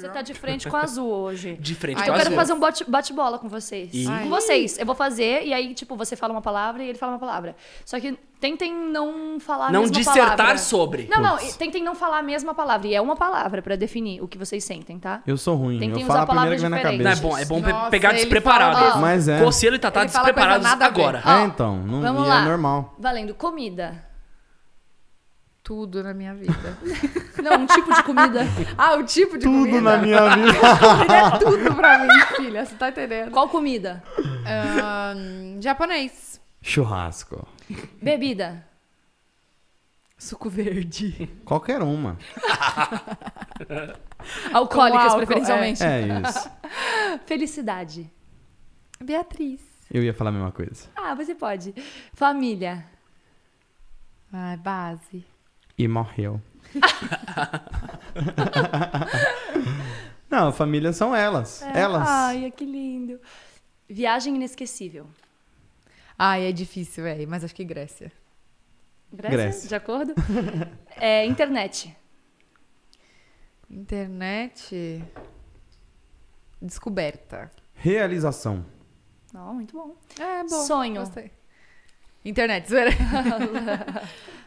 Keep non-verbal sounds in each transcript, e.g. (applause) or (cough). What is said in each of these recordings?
Você tá de frente com a azul hoje. De frente Ai, com a azul. Eu quero fazer um bate-bola bate com vocês. E? Com vocês. Eu vou fazer, e aí, tipo, você fala uma palavra e ele fala uma palavra. Só que tentem não falar não a mesma palavra. Não dissertar sobre. Não, não. Tentem não falar a mesma palavra. E é uma palavra pra definir o que vocês sentem, tá? Eu sou ruim. Tentem eu usar falo a palavra que vem na cabeça. Não, é bom, é bom Nossa, pegar despreparado. Mas é. Conselho e tá, tá despreparados agora. Ah, é, então. Não, Vamos é lá. É normal. Valendo. Comida tudo na minha vida. (laughs) Não, um tipo de comida. (laughs) Ah, o tipo de tudo comida? Tudo na minha (laughs) vida. Tipo é tudo pra mim, filha. Você tá entendendo? Qual comida? japonês. Churrasco. Bebida. Suco verde. Qualquer uma. Alcoólicas, álcool, preferencialmente. É. é isso. Felicidade. Beatriz. Eu ia falar a mesma coisa. Ah, você pode. Família. Ah, base e morreu. (laughs) Não, família são elas. É. Elas. Ai, que lindo. Viagem inesquecível. Ai, é difícil, velho, é, mas acho que Grécia. Grécia, Grécia. de acordo? (laughs) é, internet. Internet. Descoberta. Realização. Não, muito bom. É, bom. Sonho. Gostei. Internet, (laughs)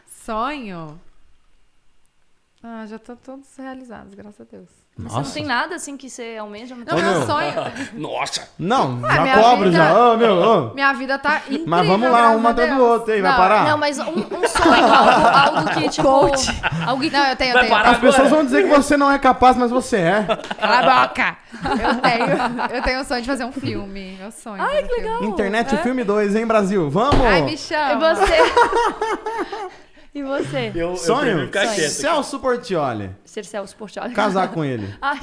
Sonho. Ah, já estão tá todos realizados, graças a Deus. Nossa. Você não tem nada assim que você almeja? Não, não meu sonho. (laughs) Nossa! Não, ah, cobro vida... já. Oh, meu, oh. Minha vida tá incrível. Mas vamos lá, uma atrás do outro, hein? Vai parar? Não, mas um, um sonho, (laughs) algo, algo que tipo. Coach. Algo que... Não, eu tenho, eu tenho. As pessoas vão dizer que você não é capaz, mas você é. Cala a boca! Eu tenho, eu tenho o sonho de fazer um filme. Meu sonho. Ai, que legal! Filme. Internet é? Filme 2, hein, Brasil? Vamos! Ai, me chama. E é você? (laughs) E você? Eu, Sonho? Eu ficar Sonho. Celso Portioli. Ser Celso Portioli. Casar (laughs) com ele. ah,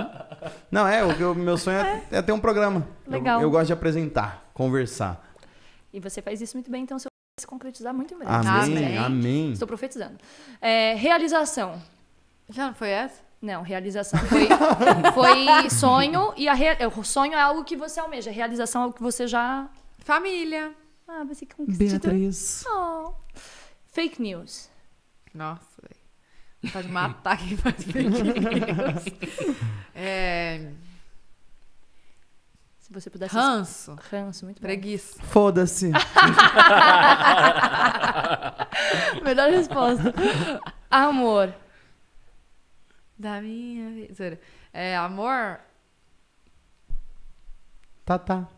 (laughs) Não, é, o, meu sonho é, é, ter um programa. Legal. Eu, eu, gosto de apresentar, conversar. E você faz isso muito bem, então seu vai se concretizar muito bem. Amém, amém. Estou profetizando. É, realização. Já não foi essa? Não, realização foi, (laughs) foi sonho e a rea... É, o sonho é algo que você almeja, realização é algo que você já. Família. Ah, você conquistou. Beatriz. Oh. Fake news. Nossa, faz matar quem faz (laughs) fake news. é... Se você pudesse. Ranço. Ranço, muito Preguiça. Foda-se. (laughs) Melhor resposta. Amor. Da minha vida. É, amor. Tá, tá.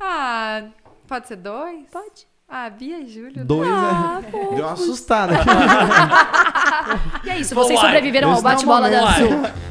ah. Pode ser dois? Pode. Ah, Bia e Júlio. Né? Dois, né? ah, né? (laughs) Deu uma assustada. (laughs) e é isso, vocês sobreviveram ao bate-bola da Azul.